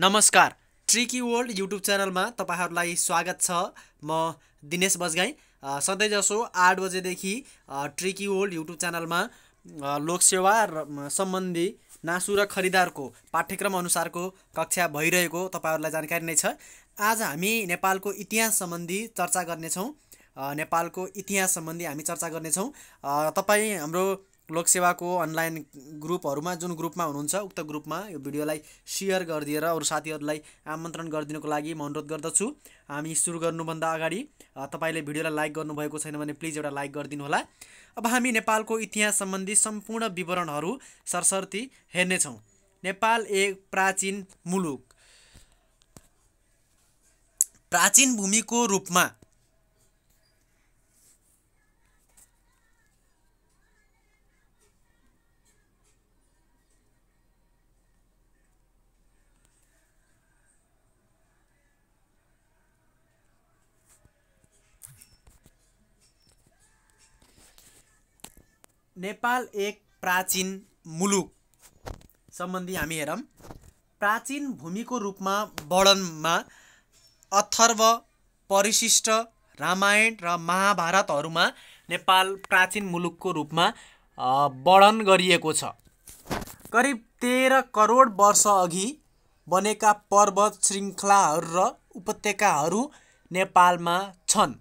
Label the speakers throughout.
Speaker 1: नमस्कार tricky world YouTube च्यानलमा तपाईँहरूलाई स्वागत छ म दिनेश बजगाई सधैँजसो आठ बजेदेखि ट्रिकी वर्ल्ड युट्युब च्यानलमा लोकसेवा सम्बन्धी नासु र खरिदारको पाठ्यक्रम अनुसारको कक्षा भइरहेको तपाईँहरूलाई जानकारी नै छ आज हामी नेपालको इतिहास सम्बन्धी चर्चा गर्नेछौँ नेपालको इतिहास सम्बन्धी हामी चर्चा गर्नेछौँ तपाईँ हाम्रो लोकसेवाको अनलाइन ग्रुपहरूमा जुन ग्रुपमा हुनुहुन्छ उक्त ग्रुपमा यो भिडियोलाई सेयर गरिदिएर अरू साथीहरूलाई आमन्त्रण गरिदिनुको लागि म अनुरोध गर्दछु हामी सुरु गर्नुभन्दा अगाडि तपाईँले भिडियोलाई लाइक गर्नुभएको छैन भने प्लिज एउटा लाइक गरिदिनु होला अब हामी नेपालको इतिहास सम्बन्धी सम्पूर्ण विवरणहरू सरसर्ती हेर्नेछौँ नेपाल एक प्राचीन मुलुक प्राचीन भूमिको रूपमा नेपाल एक प्राचीन मुलुक सम्बन्धी हामी हेरौँ प्राचीन भूमिको रूपमा वर्णनमा अथर्व परिशिष्ट रामायण र महाभारतहरूमा नेपाल प्राचीन मुलुकको रूपमा वर्णन गरिएको छ करिब तेह्र करोड वर्ष अघि बनेका पर्वत श्रृङ्खलाहरू र उपत्यकाहरू नेपालमा छन्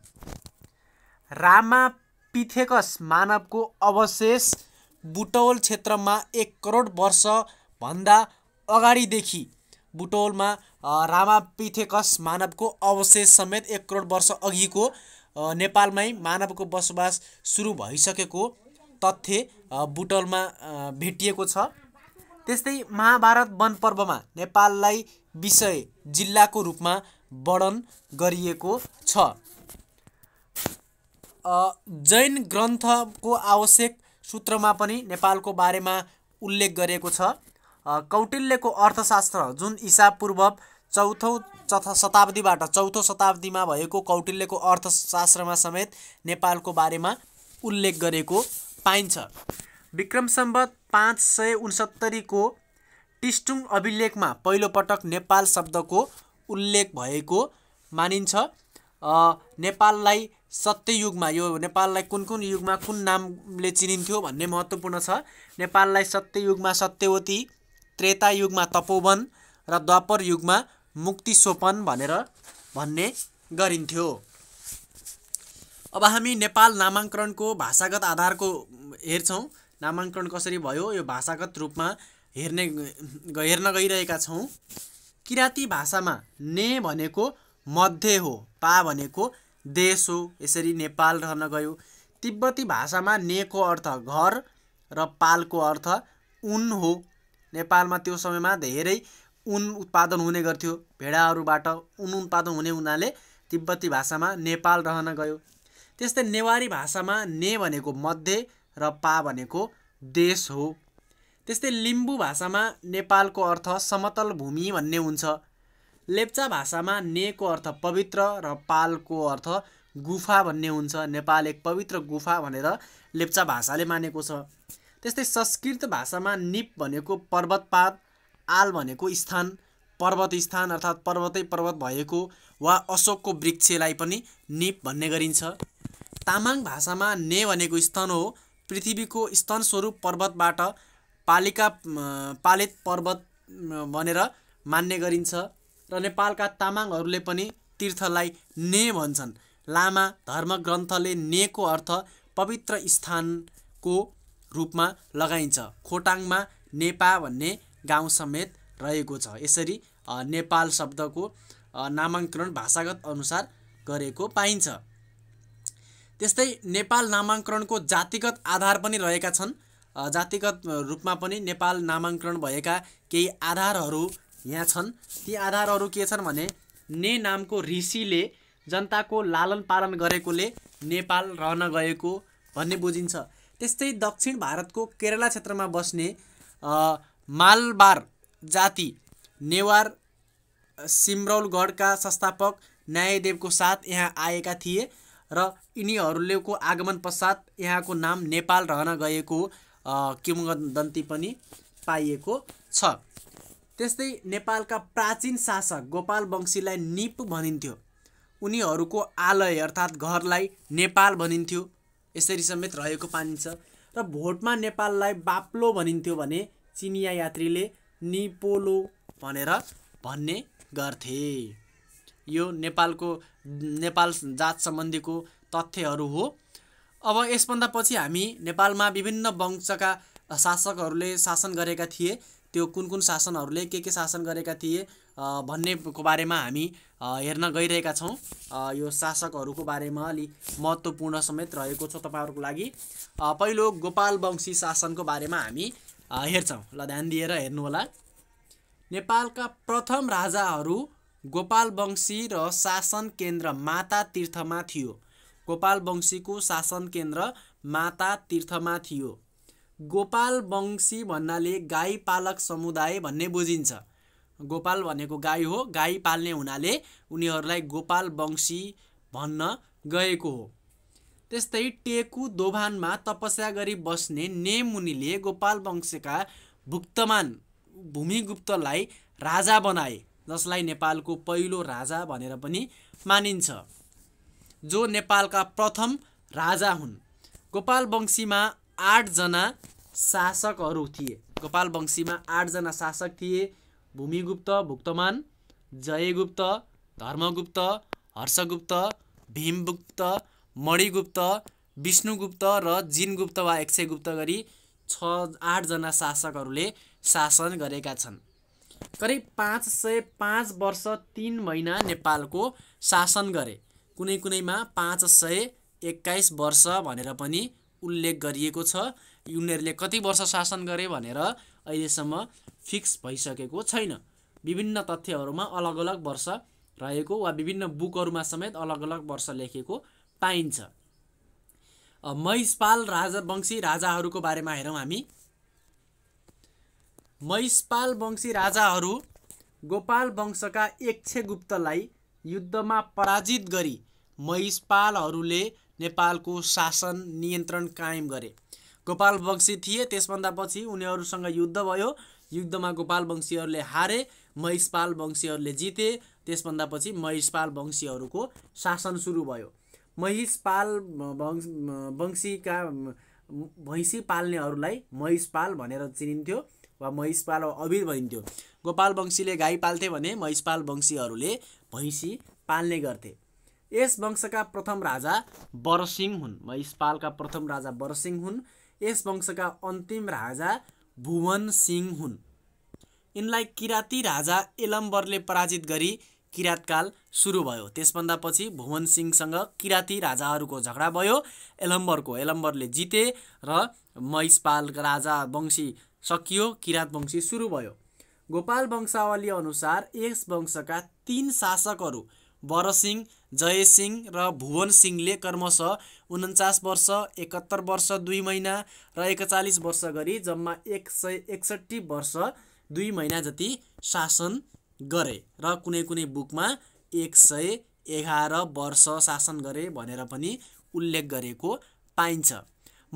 Speaker 1: रामा पिथेकस मानवको अवशेष बुटौल क्षेत्रमा एक करोड वर्षभन्दा अगाडिदेखि बुटौलमा पिथेकस मानवको अवशेष समेत एक करोड वर्ष अघिको नेपालमै मानवको बसोबास सुरु भइसकेको तथ्य बुटौलमा भेटिएको छ त्यस्तै महाभारत वन पर्वमा नेपाललाई विषय जिल्लाको रूपमा वर्णन गरिएको छ जैन ग्रन्थको आवश्यक सूत्रमा पनि नेपालको बारेमा उल्लेख गरिएको छ कौटिल्यको अर्थशास्त्र जुन ईसापूर्व चौथौ चथ शताब्दीबाट चौथो शताब्दीमा भएको कौटिल्यको अर्थशास्त्रमा समेत नेपालको बारेमा उल्लेख गरेको पाइन्छ विक्रम सम्बत पाँच सय उन्सत्तरीको टिस्टुङ अभिलेखमा पहिलोपटक नेपाल शब्दको उल्लेख भएको मानिन्छ नेपाललाई सत्ययुगमा यो नेपाललाई कुन कुन युगमा कुन नामले चिनिन्थ्यो भन्ने महत्त्वपूर्ण छ नेपाललाई सत्ययुगमा सत्यवती त्रेता युगमा तपोवन र द्वापर युगमा मुक्ति सोपन भनेर भन्ने गरिन्थ्यो अब हामी नेपाल नामाङ्करणको भाषागत आधारको हेर्छौँ नामाङ्करण कसरी भयो यो भाषागत रूपमा हेर्ने हेर्न गइरहेका छौँ किराँती भाषामा ने भनेको मध्य हो पा भनेको देश हो यसरी नेपाल रहन गयो तिब्बती भाषामा नेको अर्थ घर र पालको अर्थ उन हो नेपालमा त्यो समयमा धेरै उन उत्पादन हुने गर्थ्यो भेडाहरूबाट उन उत्पादन हुने हुनाले तिब्बती भाषामा नेपाल रहन गयो त्यस्तै नेवारी भाषामा ने भनेको मध्य र पा भनेको देश हो त्यस्तै लिम्बू भाषामा नेपालको अर्थ समतल भूमि भन्ने हुन्छ लेप्चा भाषामा नेको अर्थ पवित्र र पालको अर्थ गुफा भन्ने हुन्छ नेपाल एक पवित्र गुफा भनेर लेप्चा भाषाले मानेको छ त्यस्तै संस्कृत भाषामा निप भनेको पर्वतपात आल भनेको स्थान पर्वत स्थान अर्थात् पर्वतै पर्वत भएको वा अशोकको वृक्षलाई पनि निप भन्ने गरिन्छ तामाङ भाषामा ने भनेको स्थान हो पृथ्वीको स्थान स्वरूप पर्वतबाट पालिका पालित पर्वत भनेर मान्ने गरिन्छ र नेपालका तामाङहरूले पनि तीर्थलाई ने भन्छन् लामा धर्मग्रन्थले नेको अर्थ पवित्र स्थानको रूपमा लगाइन्छ खोटाङमा नेपा भन्ने गाउँ समेत रहेको छ यसरी नेपाल शब्दको नामाङ्करण भाषागत अनुसार गरेको पाइन्छ त्यस्तै नेपाल नामाङ्करणको जातिगत आधार पनि रहेका छन् जातिगत रूपमा पनि नेपाल नामाङ्करण भएका केही आधारहरू यहाँ छन् ती आधारहरू के छन् भने ने नामको ऋषिले जनताको लालन पालन गरेकोले नेपाल रहन गएको भन्ने बुझिन्छ त्यस्तै दक्षिण भारतको केरला क्षेत्रमा बस्ने मालबार जाति नेवार सिमरौलगढका संस्थापक न्यायदेवको साथ यहाँ आएका थिए र यिनीहरूको आगमन पश्चात यहाँको नाम नेपाल रहन गएको किंवदन्ती पनि पाइएको छ त्यस्तै नेपालका प्राचीन शासक गोपाल वंशीलाई निप भनिन्थ्यो उनीहरूको आलय अर्थात् घरलाई नेपाल भनिन्थ्यो यसरी समेत रहेको पाइन्छ र भोटमा नेपाललाई बाप्लो भनिन्थ्यो भने चिनिया यात्रीले निपोलो भनेर भन्ने गर्थे यो नेपालको नेपाल जात सम्बन्धीको तथ्यहरू हो अब यसभन्दा पछि हामी नेपालमा विभिन्न वंशका शासकहरूले शासन गरेका थिए त्यो कुन कुन शासनहरूले के के शासन गरेका थिए भन्नेको बारेमा हामी हेर्न गइरहेका छौँ यो शासकहरूको बारेमा अलि महत्त्वपूर्ण समेत रहेको छ तपाईँहरूको लागि पहिलो गोपाल वंशी शासनको बारेमा हामी हेर्छौँ ल ध्यान दिएर हेर्नुहोला नेपालका प्रथम राजाहरू गोपाल वंशी र शासन केन्द्र माता तीर्थमा थियो गोपाल वंशीको शासन केन्द्र माता तीर्थमा थियो गोपाल वंशी भन्नाले गाई पालक समुदाय भन्ने बुझिन्छ गोपाल भनेको गाई हो गाई पाल्ने हुनाले उनीहरूलाई गोपाल वंशी भन्न गएको हो त्यस्तै टेकु दोभानमा तपस्या गरी बस्ने नेमुनिले गोपाल वंशका भुक्तमान भूमिगुप्तलाई राजा बनाए जसलाई नेपालको पहिलो राजा भनेर पनि मानिन्छ जो नेपालका प्रथम राजा हुन् गोपाल वंशीमा आठजना शासकहरू थिए गोपाल वंशीमा आठजना शासक थिए भूमिगुप्त भुक्तमान जयगुप्त धर्मगुप्त हर्षगुप्त भीमगुप्त मणिगुप्त विष्णुगुप्त र जिनगुप्त वा गुप्त गरी छ आठजना शासकहरूले शासन गरेका छन् करिब पाँच सय पाँच वर्ष तिन महिना नेपालको शासन गरे कुनै कुनैमा पाँच सय एक्काइस वर्ष भनेर पनि उल्लेख गरिएको छ उनीहरूले कति वर्ष शासन गरे भनेर अहिलेसम्म फिक्स भइसकेको छैन विभिन्न तथ्यहरूमा अलग अलग वर्ष रहेको वा विभिन्न बुकहरूमा समेत अलग अलग वर्ष लेखेको पाइन्छ महिषपाल राजवंशी राजाहरूको बारेमा हेरौँ हामी महिषपाल वंशी राजाहरू गोपाल वंशका गुप्तलाई युद्धमा पराजित गरी महिषपालहरूले नेपालको शासन नियन्त्रण कायम गरे गोपाल वंशी थिए त्यसभन्दा पछि उनीहरूसँग युद्ध भयो युद्धमा गोपाल वंशीहरूले हारे महिषपाल वंशीहरूले जिते त्यसभन्दा पछि महिषपाल वंशीहरूको शासन सुरु भयो महिषपाल वंश वंशीका भैँसी पाल्नेहरूलाई महिषपाल भनेर चिनिन्थ्यो वा महिषपाल वा अबिर भनिन्थ्यो गोपाल वंशीले गाई पाल्थे भने महिषपाल वंशीहरूले भैँसी पाल्ने गर्थे यस वंशका प्रथम राजा बरसिंह हुन् महिषपालका प्रथम राजा बरसिंह हुन् यस वंशका अन्तिम राजा भुवन सिंह हुन् यिनलाई किराती राजा इलम्बरले पराजित गरी किराँतकाल सुरु भयो त्यसभन्दा पछि भुवन सिंहसँग किराती राजाहरूको झगडा भयो एलम्बरको एलम्बरले जिते र महिषपाल राजा वंशी सकियो किराँत वंशी सुरु भयो गोपाल वंशावली अनुसार यस वंशका तीन शासकहरू वरसिंह जयसिंह र भुवन सिंहले क्रमशः उन्चास वर्ष एकहत्तर वर्ष दुई महिना र एकचालिस वर्ष गरी जम्मा एक सय एकसट्ठी वर्ष दुई महिना जति शासन गरे र कुनै कुनै बुकमा एक सय एघार वर्ष शासन गरे भनेर पनि उल्लेख गरेको पाइन्छ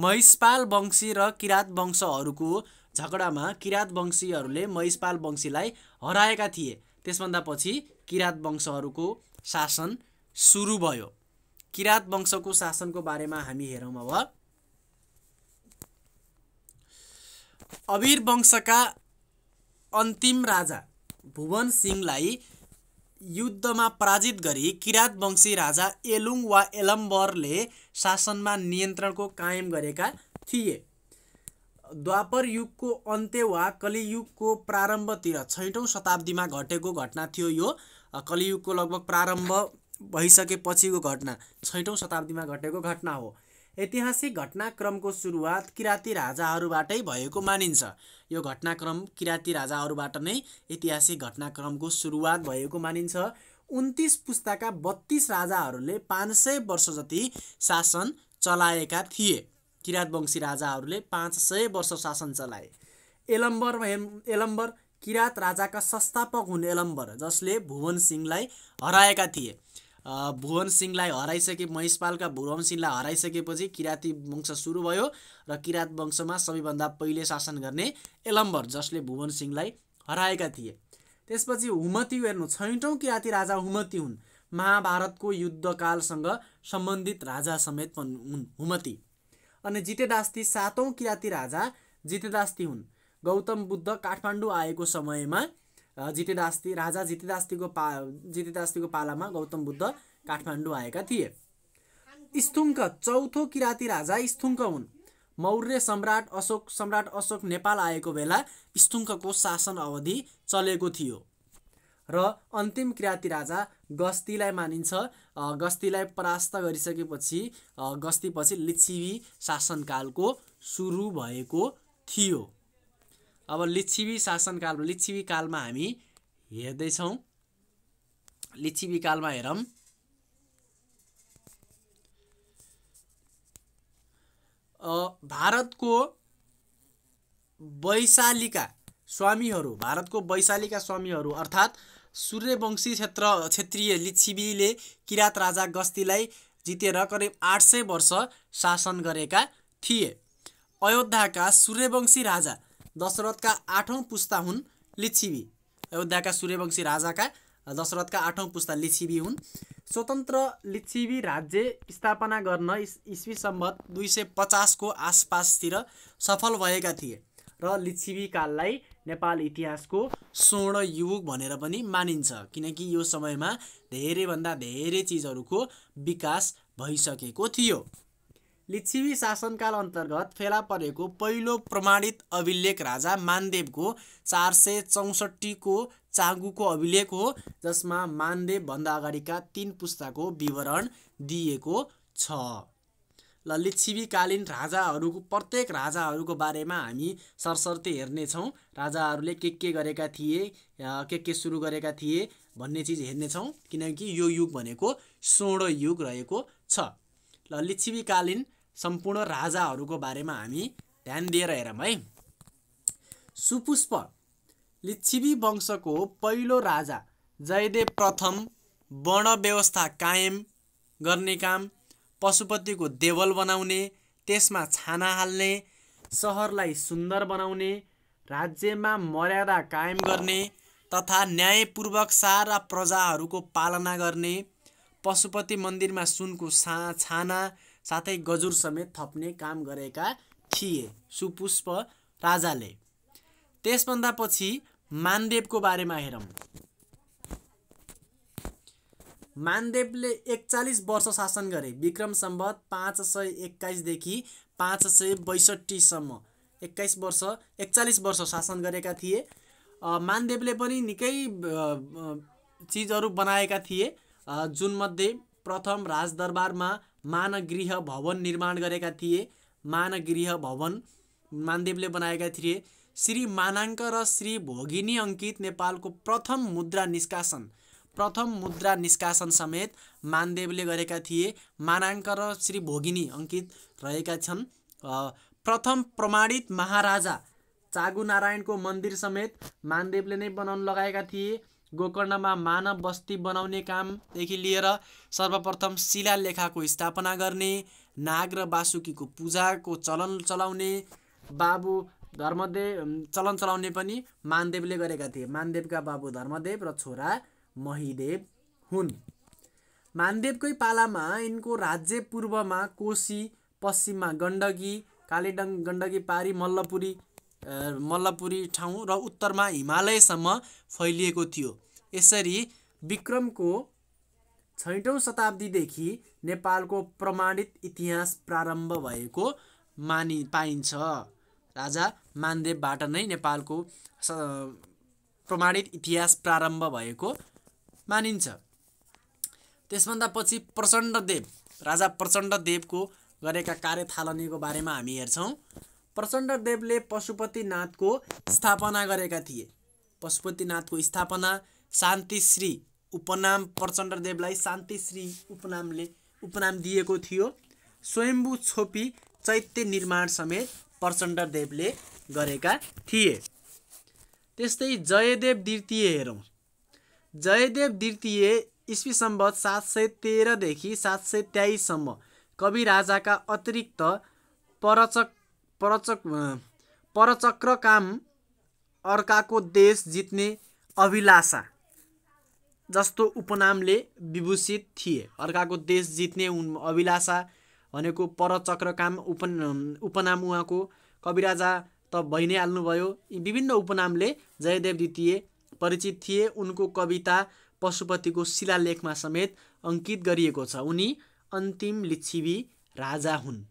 Speaker 1: महिषपाल वंशी र किरात वंशहरूको झगडामा किरात वंशीहरूले महिषपाल वंशीलाई हराएका थिए त्यसभन्दा पछि किरात वंशहरूको शासन सुरु भयो किरात वंशको शासनको बारेमा हामी हेरौँ अब अबिर वंशका अन्तिम राजा भुवन सिंहलाई युद्धमा पराजित गरी किराँत वंशी राजा एलुङ वा एलम्बरले शासनमा नियन्त्रणको कायम गरेका थिए द्वापर युगको अन्त्य वा कलियुगको प्रारम्भतिर छैटौँ शताब्दीमा घटेको घटना थियो यो कलियुगको लगभग प्रारम्भ भइसकेपछिको घटना छैटौँ शताब्दीमा घटेको घटना हो ऐतिहासिक घटनाक्रमको सुरुवात किराती राजाहरूबाटै भएको मानिन्छ यो घटनाक्रम किराती राजाहरूबाट नै ऐतिहासिक घटनाक्रमको सुरुवात भएको मानिन्छ उन्तिस पुस्ताका बत्तिस राजाहरूले पाँच सय वर्ष जति शासन चलाएका थिए वंशी राजाहरूले पाँच सय वर्ष शासन चलाए एलम्बर एलम्बर किरात राजाका संस्थापक हुन् एलम्बर जसले भुवन सिंहलाई हराएका थिए भुवन सिंहलाई हराइसके महिषपालका भुवन सिंहलाई हराइसकेपछि किराती वंश सुरु भयो र किरात वंशमा सबैभन्दा पहिले शासन गर्ने एलम्बर जसले भुवन सिंहलाई हराएका थिए त्यसपछि हुमती हेर्नु छैटौँ किराती राजा हुमती हुन् महाभारतको युद्धकालसँग सम्बन्धित राजा समेत हुन् हुमती अनि जितेदास्ती सातौँ किराती राजा जितेदास्ती हुन् गौतम बुद्ध काठमाडौँ आएको समयमा जितेदास्ती राजा जितेदास्तीको पा जितेदास्तीको पालामा गौतम बुद्ध काठमाडौँ आएका थिए स्थुङ्क चौथो किराती राजा स्थुङ्क हुन् मौर्य सम्राट अशोक सम्राट अशोक नेपाल आएको बेला स्थुङ्कको शासन अवधि चलेको थियो र अन्तिम किराती राजा गस्तीलाई मानिन्छ गस्तीलाई परास्त गरिसकेपछि गस्तीपछि लिच्छिवी शासनकालको सुरु भएको थियो अब लिच्छिवी शासनकाल लिच्छिवी कालमा हामी हेर्दैछौँ लिच्छिवी कालमा हेरौँ भारतको वैशालीका स्वामीहरू भारतको वैशालीका स्वामीहरू अर्थात् सूर्यवंशी क्षेत्र क्षेत्रीय लिच्छिवीले किराँत राजा गस्तीलाई जितेर करिब आठ सय वर्ष शासन गरेका थिए अयोध्याका सूर्यवंशी राजा दशरथका आठौँ पुस्ता हुन् लिच्छिवी अयोध्याका सूर्यवंशी राजाका दशरथका आठौँ पुस्ता लिच्छिवी हुन् स्वतन्त्र लिच्छिवी राज्य स्थापना गर्न इस्वी सम्बत दुई सय पचासको आसपासतिर सफल भएका थिए र लिच्छिवी काललाई नेपाल इतिहासको स्वर्ण युग भनेर पनि मानिन्छ किनकि यो समयमा धेरैभन्दा धेरै चिजहरूको विकास भइसकेको थियो लिच्छिवी शासनकाल अन्तर्गत फेला परेको पहिलो प्रमाणित अभिलेख राजा मानदेवको चार सय चौसठीको चाँगुको अभिलेख हो जसमा मानदेवभन्दा अगाडिका तिन पुस्ताको विवरण दिएको छ ल लिच्छिवीकालीन राजाहरूको प्रत्येक राजाहरूको बारेमा हामी सरसर्ती हेर्नेछौँ राजाहरूले के के गरेका थिए के के सुरु गरेका थिए भन्ने चिज हेर्नेछौँ किनकि यो युग भनेको स्वर्ण युग रहेको छ ल लिच्छिवीकालीन सम्पूर्ण राजाहरूको बारेमा हामी ध्यान दिएर हेरौँ है सुपुष्प लिच्छिवी वंशको पहिलो राजा जयदेव प्रथम वर्ण व्यवस्था कायम गर्ने काम पशुपतिको देवल बनाउने त्यसमा छाना हाल्ने सहरलाई सुन्दर बनाउने राज्यमा मर्यादा कायम गर्ने तथा न्यायपूर्वक सारा प्रजाहरूको पालना गर्ने पशुपति मन्दिरमा सुनको सा छाना साथै गजुर समेत थप्ने काम गरेका थिए सुपुष्प राजाले त्यसभन्दा पछि मानदेवको बारेमा हेरौँ मानदेवले एकचालिस वर्ष शासन गरे विक्रम सम्बत पाँच सय एक्काइसदेखि पाँच सय बैसठीसम्म एक्काइस वर्ष एकचालिस वर्ष शासन गरेका थिए मानदेवले पनि निकै चिजहरू बनाएका थिए जुनमध्ये प्रथम राजदरबारमा मानगृह भवन निर्माण गरेका थिए मानगृह भवन मानदेवले बनाएका थिए श्री मानाङ्क र श्री भोगिनी अङ्कित नेपालको प्रथम मुद्रा निष्कासन प्रथम मुद्रा निष्कासन समेत मानदेवले गरेका थिए मानाङ्क र श्री भोगिनी अङ्कित रहेका छन् प्रथम प्रमाणित महाराजा चागु नारायणको मन्दिर समेत मानदेवले नै बनाउन लगाएका थिए गोकर्णमा मानव बस्ती बनाउने कामदेखि लिएर सर्वप्रथम शिलालेखाको स्थापना गर्ने नाग र बासुकीको पूजाको चलन चलाउने बाबु धर्मदेव चलन चलाउने पनि मानदेवले गरेका थिए मानदेवका बाबु धर्मदेव र छोरा महिदेव हुन् मानदेवकै पालामा यिनको राज्य पूर्वमा कोशी पश्चिममा गण्डकी कालीडङ गण्डकी पारी मल्लपुरी मल्लपुरी ठाउँ र उत्तरमा हिमालयसम्म फैलिएको थियो यसरी विक्रमको छैटौँ शताब्दीदेखि नेपालको प्रमाणित इतिहास प्रारम्भ भएको मानि पाइन्छ राजा मानदेवबाट नै नेपालको प्रमाणित इतिहास प्रारम्भ भएको मानिन्छ त्यसभन्दा पछि प्रचण्डदेव राजा प्रचण्डदेवको गरेका कार्य थालनीको बारेमा हामी हेर्छौँ प्रचण्डदेवले पशुपतिनाथको स्थापना गरेका थिए पशुपतिनाथको स्थापना शान्तिश्री उपनाम प्रचण्डदेवलाई शान्तिश्री उपनामले उपनाम दिएको थियो स्वयम्भू छोपी चैत्य निर्माण समेत प्रचण्डदेवले गरेका थिए त्यस्तै जयदेव द्वितीय हेरौँ जयदेव द्वितीय इस्वी सम्बत सात सय तेह्रदेखि सात सय तेइससम्म कवि राजाका अतिरिक्त परचक परचक परचक्र काम अर्काको देश जित्ने अभिलाषा जस्तो उपनामले विभूषित थिए अर्काको देश जित्ने उन अभिलाषा भनेको परचक्र काम उपन उपनाम उहाँको कविराजा त भइ नै हाल्नुभयो यी विभिन्न उपनामले जयदेव द्वितीय परिचित थिए उनको कविता पशुपतिको शिलालेखमा समेत अङ्कित गरिएको छ उनी अन्तिम लिच्छिवी राजा हुन्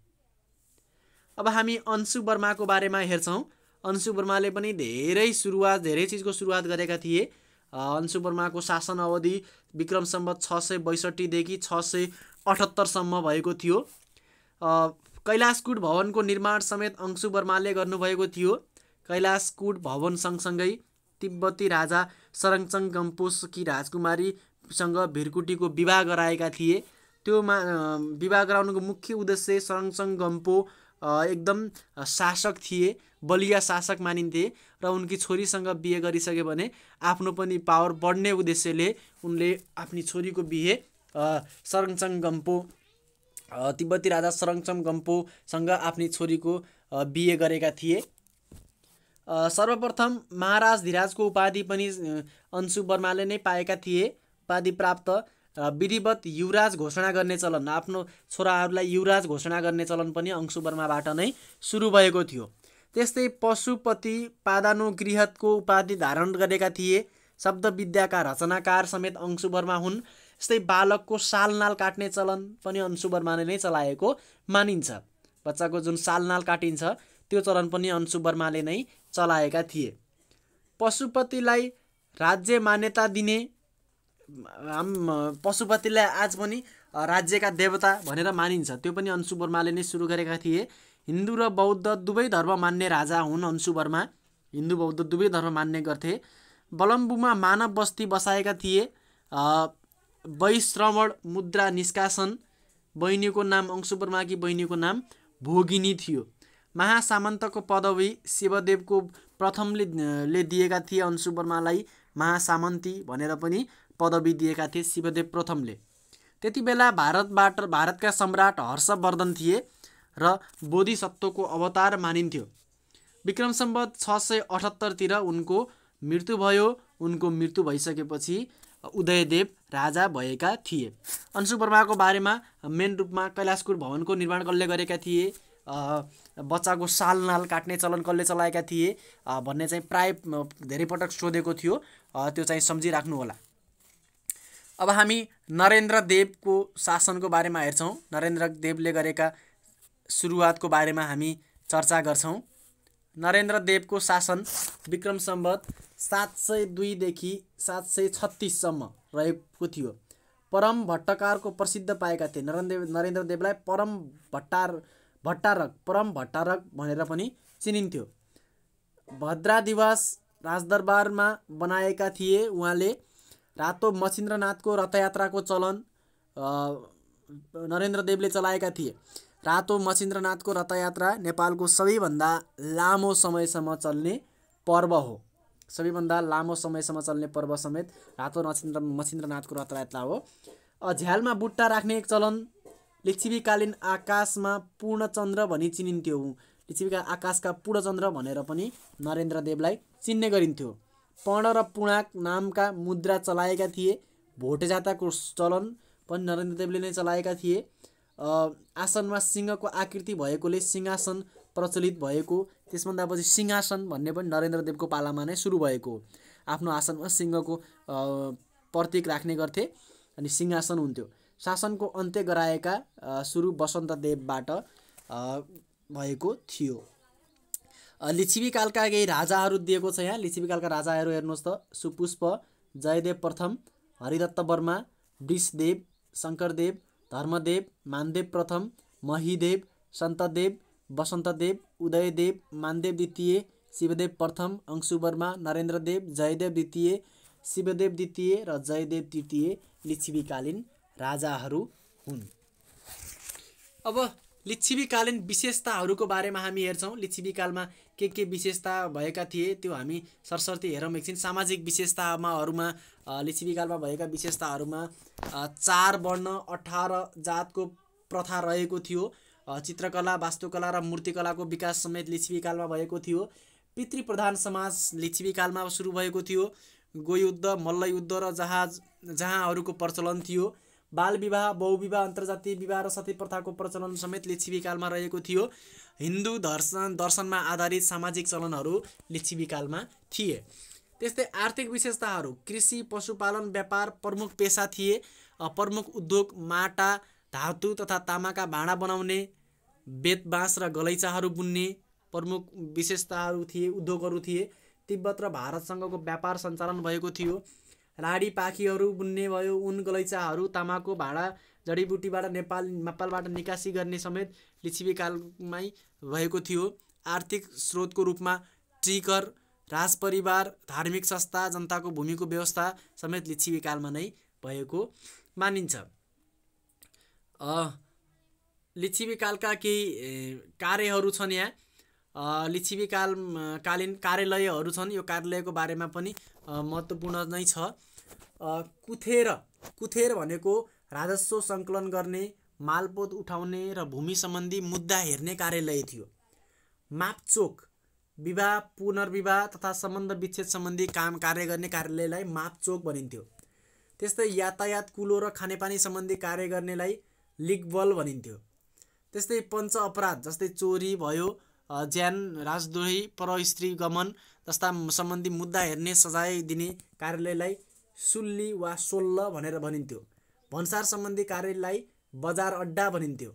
Speaker 1: अब हामी अंशु वर्माको बारेमा हेर्छौँ अंशु वर्माले पनि धेरै सुरुवात धेरै चिजको सुरुवात गरेका थिए अंशु वर्माको शासन अवधि विक्रम सम्बत छ सय बैसठीदेखि छ सय अठहत्तरसम्म भएको थियो कैलाशकुट भवनको निर्माण समेत अंशु वर्माले गर्नुभएको थियो कैलाशकुट भवन सँगसँगै तिब्बती राजा सरङचङ गम्पोसकी राजकुमारीसँग भिरकुटीको विवाह गराएका थिए त्यो मा विवाह गराउनुको मुख्य उद्देश्य सरङचङ गम्पो एकदम शासक थिए बलिया शासक मानिन्थे र उनकी छोरीसँग बिहे गरिसके भने आफ्नो पनि पावर बढ्ने उद्देश्यले उनले आफ्नो छोरीको बिहे सरङचङ गम्पो तिब्बती राजा सरङचङ गम्पोसँग आफ्नो छोरीको बिहे गरेका थिए सर्वप्रथम महाराज धिराजको उपाधि पनि अंशु वर्माले नै पाएका थिए उपाधि प्राप्त विधिवत युवराज घोषणा गर्ने चलन आफ्नो छोराहरूलाई युवराज घोषणा गर्ने चलन पनि अंशुवर्माबाट नै सुरु भएको थियो त्यस्तै पशुपति पादानुगृहतको उपाधि धारण गरेका थिए शब्द विद्याका रचनाकार समेत अंशुवर्मा हुन् यस्तै बालकको सालनाल काट्ने चलन पनि अंशुवर्माले नै चलाएको मानिन्छ बच्चाको जुन सालनाल काटिन्छ त्यो चलन पनि अंशुवर्माले नै चलाएका थिए पशुपतिलाई राज्य मान्यता दिने हाम पशुपतिलाई आज पनि राज्यका देवता भनेर मानिन्छ त्यो पनि अंशु वर्माले नै सुरु गरेका थिए हिन्दू र बौद्ध दुवै धर्म मान्ने राजा हुन् अंशु वर्मा हिन्दू बौद्ध दुवै धर्म मान्ने गर्थे बलम्बुमा मानव बस्ती बसाएका थिए वैश्रवण मुद्रा निष्कासन बहिनीको नाम अंशु वर्माकी बहिनीको नाम भोगिनी थियो महासामन्तको पदवी शिवदेवको प्रथमले दिएका थिए अंशु वर्मालाई महासामन्ती भनेर पनि पदवी दिएका थिए शिवदेव प्रथमले त्यति बेला भारतबाट भारतका सम्राट हर्षवर्धन थिए र बोधिसत्वको अवतार मानिन्थ्यो विक्रम सम्बत छ सय अठहत्तरतिर उनको मृत्यु भयो उनको मृत्यु भइसकेपछि उदयदेव राजा भएका थिए अंशु वर्माको बारेमा मेन रूपमा कैलाशकुर भवनको निर्माण कसले गरेका थिए बच्चाको साल नाल काट्ने चलन कसले चलाएका थिए भन्ने चाहिँ प्राय धेरै पटक सोधेको थियो त्यो चाहिँ सम्झिराख्नुहोला अब हामी नरेन्द्र देवको शासनको बारेमा हेर्छौँ नरेन्द्र देवले गरेका सुरुवातको बारेमा हामी चर्चा गर्छौँ नरेन्द्र देवको शासन विक्रम सम्बत सात सय दुईदेखि सात सय छत्तिससम्म रहेको थियो परम भट्टकारको प्रसिद्ध पाएका थिए नरेन्द्र नरेन्द्र देवलाई परम भट्टार भट्टारक परम भट्टारक भनेर पनि चिनिन्थ्यो भद्रादिवास राजदरबारमा बनाएका थिए उहाँले रातो मचिन्द्रनाथको रथयात्राको चलन नरेन्द्र देवले चलाएका थिए रातो मचिन्द्रनाथको रथयात्रा नेपालको सबैभन्दा लामो समयसम्म चल्ने पर्व हो सबैभन्दा लामो समयसम्म चल्ने पर्व समेत रातो नछिन्द्र मचिन्द्रनाथको रथयात्रा हो झ्यालमा बुट्टा राख्ने एक चलन लिच्छिवीकालीन आकाशमा पूर्णचन्द्र भनी चिनिन्थ्यो लिच्छिवीका आकाशका पूर्णचन्द्र भनेर पनि नरेन्द्र नरेन्द्रदेवलाई चिन्ने गरिन्थ्यो पण र पुणाक नामका मुद्रा चलाएका थिए जाताको चलन पनि देवले नै चलाएका थिए आसनमा सिंहको आकृति भएकोले सिंहासन प्रचलित भएको त्यसभन्दा पछि सिंहासन भन्ने पनि नरेन्द्र देवको पालामा नै सुरु भएको आफ्नो आसनमा सिंहको प्रतीक राख्ने गर्थे अनि सिंहासन हुन्थ्यो शासनको अन्त्य गराएका सुरु देवबाट भएको थियो लिच्छिकालका केही राजाहरू दिएको छ यहाँ कालका राजाहरू हेर्नुहोस् त सुपुष्प जयदेव प्रथम हरिदत्त वर्मा वृषदेव शङ्करदेव धर्मदेव मानदेव प्रथम महिदेव सन्तदेव वसन्तदेव उदयदेव मानदेव द्वितीय शिवदेव प्रथम अंशुवर्मा नरेन्द्रदेव जयदेव द्वितीय शिवदेव द्वितीय र जयदेव तृतीय लिच्छिवीकालीन राजाहरू हुन् अब लिच्छिवीकालीन विशेषताहरूको बारेमा हामी हेर्छौँ लिच्छिवीकालमा के के विशेषता भएका थिए त्यो हामी सरस्वती हेरौँ एकछिन सामाजिक विशेषतामाहरूमा लिचिविकालमा भएका विशेषताहरूमा चार वर्ण अठार जातको प्रथा रहेको थियो चित्रकला वास्तुकला र मूर्तिकलाको विकास समेत लिच्छिविकालमा भएको थियो पितृ प्रधान समाज लिच्छिविकालमा सुरु भएको थियो गोयुद्ध मल्लयुद्ध र जहाज जहाँहरूको प्रचलन थियो बालविवाह बहुविवाह अन्तर्जातीय विवाह र सती प्रथाको प्रचलन समेत कालमा रहेको थियो हिन्दू दर्शन दर्शनमा आधारित सामाजिक चलनहरू कालमा थिए त्यस्तै आर्थिक विशेषताहरू कृषि पशुपालन व्यापार प्रमुख पेसा थिए प्रमुख उद्योग माटा धातु तथा तामाका भाँडा बनाउने बेत बाँस र गलैँचाहरू बुन्ने प्रमुख विशेषताहरू थिए उद्योगहरू थिए तिब्बत र भारतसँगको व्यापार सञ्चालन भएको थियो राडी पाखीहरू बुन्ने भयो उन गलैँचाहरू तामाको भाँडा जडीबुटीबाट नेपाल नेपालबाट निकासी गर्ने समेत लिच्छिकालमै भएको थियो आर्थिक स्रोतको रूपमा टिकर राजपरिवार धार्मिक संस्था जनताको भूमिको व्यवस्था समेत लिच्छिवीकालमा नै भएको मानिन्छ कालका केही कार्यहरू छन् यहाँ लिच्छिवी काल कालीन कार्यालयहरू छन् यो कार्यालयको बारेमा पनि महत्त्वपूर्ण नै छ कुथेर कुथेर भनेको राजस्व सङ्कलन गर्ने मालपोत उठाउने र भूमि सम्बन्धी मुद्दा हेर्ने कार्यालय थियो मापचोक विवाह पुनर्विवाह तथा सम्बन्ध विच्छेद सम्बन्धी काम कार्य गर्ने कार्यालयलाई मापचोक भनिन्थ्यो त्यस्तै यातायात कुलो र खानेपानी सम्बन्धी कार्य गर्नेलाई लिगबल भनिन्थ्यो त्यस्तै पञ्च अपराध जस्तै चोरी भयो ज्यान राजद्रोही परस्त्री गमन जस्ता सम्बन्धी मुद्दा हेर्ने सजाय दिने कार्यालयलाई सुल्ली वा सोल्ल भनेर भनिन्थ्यो भन्सार सम्बन्धी कार्यालयलाई बजार अड्डा भनिन्थ्यो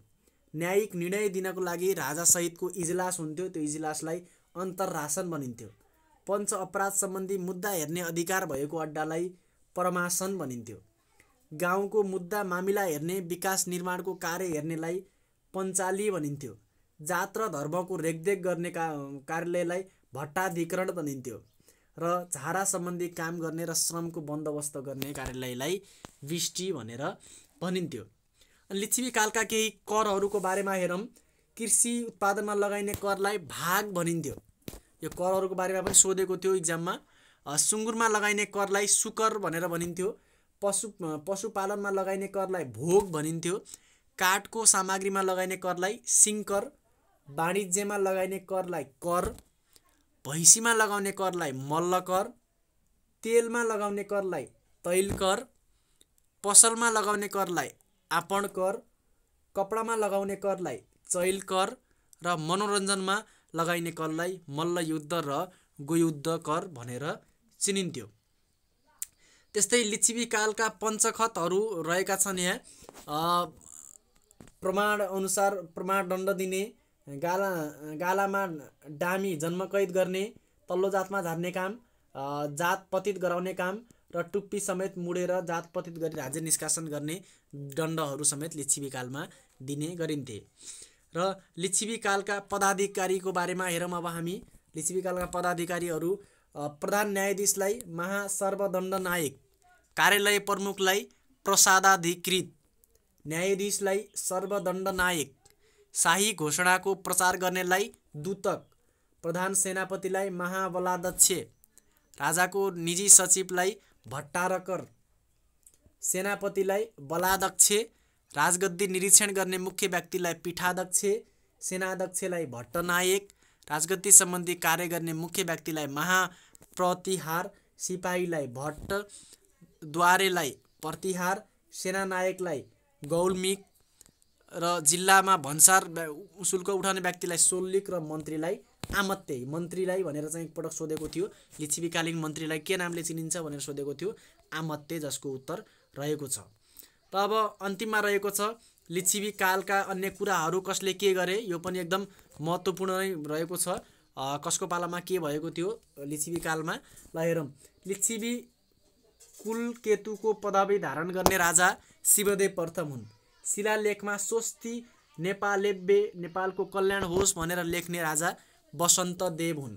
Speaker 1: न्यायिक निर्णय दिनको लागि राजासहितको इजलास हुन्थ्यो त्यो इजलासलाई अन्तर्रासन भनिन्थ्यो पञ्च अपराध सम्बन्धी मुद्दा हेर्ने अधिकार भएको अड्डालाई परमासन भनिन्थ्यो गाउँको मुद्दा मामिला हेर्ने विकास निर्माणको कार्य हेर्नेलाई पञ्चाली भनिन्थ्यो जात र धर्मको रेखदेख गर्ने का कार्यालयलाई भट्टाधिकरण भनिन्थ्यो र झारा सम्बन्धी काम गर्ने र श्रमको बन्दोबस्त गर्ने कार्यालयलाई विष्टि भनेर भनिन्थ्यो अनि लिच्छवी कालका केही करहरूको बारेमा हेरौँ कृषि उत्पादनमा लगाइने करलाई भाग भनिन्थ्यो यो करहरूको बारेमा पनि सोधेको थियो इक्जाममा सुँगुरमा लगाइने करलाई सुकर भनेर भनिन्थ्यो पशु पशुपालनमा लगाइने करलाई भोग भनिन्थ्यो काठको सामग्रीमा लगाइने करलाई सिङ्कर वाणिज्यमा लगाइने करलाई कर भैँसीमा लगाउने करलाई मल्ल कर तेलमा लगाउने करलाई तैल कर पसलमा लगाउने करलाई आपण कर कपडामा लगाउने करलाई चैल कर र मनोरञ्जनमा लगाइने करलाई मल्ल युद्ध र गोयुद्ध कर भनेर चिनिन्थ्यो त्यस्तै लिच्छिवी कालका पञ्चखतहरू रहेका छन् यहाँ प्रमाणअनुसार प्रमाणदण्ड दिने गाला गालामा डामी जन्मकैद गर्ने तल्लो जातमा झार्ने काम जात पतित गराउने काम र टुप्पी समेत मुडेर जात पतित गरी राज्य निष्कासन गर्ने दण्डहरू समेत कालमा दिने गरिन्थे र कालका पदाधिकारीको बारेमा हेरौँ अब हामी कालका पदाधिकारीहरू प्रधान न्यायाधीशलाई महासर्वदण्ड नायक कार्यालय प्रमुखलाई प्रसादाधिकृत न्यायाधीशलाई सर्वदण्ड नायक शाही घोषणाको प्रचार गर्नेलाई दूतक प्रधान सेनापतिलाई महाबलाध्यक्ष राजाको निजी सचिवलाई भट्टारकर सेनापतिलाई बलाध्यक्ष राजगद्दी निरीक्षण गर्ने मुख्य व्यक्तिलाई पीठाध्यक्ष सेनाध्यक्षलाई भट्टनायक राजगद्दी सम्बन्धी कार्य गर्ने मुख्य व्यक्तिलाई महाप्रतिहार सिपाहीलाई भट्ट द्वारेलाई प्रतिहार सेनानायकलाई गौल्मिक र जिल्लामा भन्सार शुल्क उठाउने व्यक्तिलाई सोल्लिक र मन्त्रीलाई आमत्ते मन्त्रीलाई भनेर चाहिँ एकपटक सोधेको थियो लिच्छिवीकालीन मन्त्रीलाई के नामले चिनिन्छ भनेर सोधेको थियो आमत्ते जसको उत्तर रहेको छ र अब अन्तिममा रहेको छ लिच्छिवी कालका अन्य कुराहरू कसले के गरे यो पनि एकदम महत्त्वपूर्ण नै रहेको छ कसको पालामा के भएको थियो लिच्छिवी कालमा ल हेरौँ लिच्छिवी कुलकेतुको पदवी धारण गर्ने राजा शिवदेव प्रथम हुन् शिलालेखमा स्वस्ति नेपालेब्बे नेपालको कल्याण होस् भनेर लेख्ने राजा देव हुन्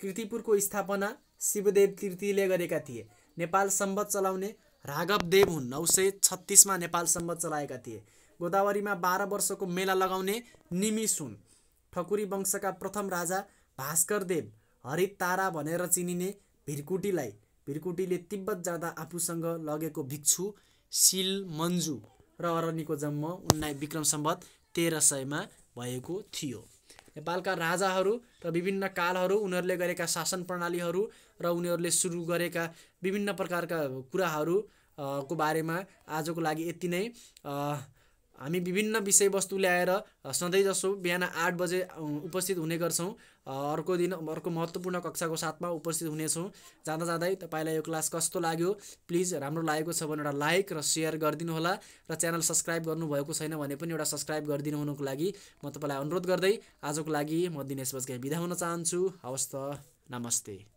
Speaker 1: किर्तिपुरको स्थापना शिवदेव तृतीयले गरेका थिए नेपाल सम्बत चलाउने राघव देव हुन् नौ सय छत्तिसमा नेपाल सम्बत चलाएका थिए गोदावरीमा बाह्र वर्षको मेला लगाउने निमिस हुन् ठकुरी वंशका प्रथम राजा भास्करदेव हरित तारा भनेर चिनिने भिरकुटीलाई भिरकुटीले तिब्बत जाँदा आफूसँग लगेको भिक्षु सिल मन्जु र अरनीको जन्म उन्नाइ विक्रम सम्बत तेह्र सयमा भएको थियो नेपालका राजाहरू र विभिन्न कालहरू उनीहरूले गरेका शासन प्रणालीहरू र उनीहरूले सुरु गरेका विभिन्न प्रकारका कुराहरू को बारेमा आजको लागि यति नै हामी विभिन्न विषयवस्तु ल्याएर सधैँ जसो बिहान आठ बजे उपस्थित हुने गर्छौँ अर्को दिन अर्को महत्त्वपूर्ण कक्षाको साथमा उपस्थित हुनेछौँ जाँदा जाँदै तपाईँलाई यो क्लास कस्तो लाग्यो प्लिज राम्रो लागेको छ भने एउटा लाइक र सेयर गरिदिनु होला र च्यानल सब्सक्राइब गर्नुभएको छैन भने पनि एउटा सब्सक्राइब गरिदिनु हुनुको लागि म तपाईँलाई अनुरोध गर्दै आजको लागि म दिनेश बजगाई बिदा हुन चाहन्छु हवस् त नमस्ते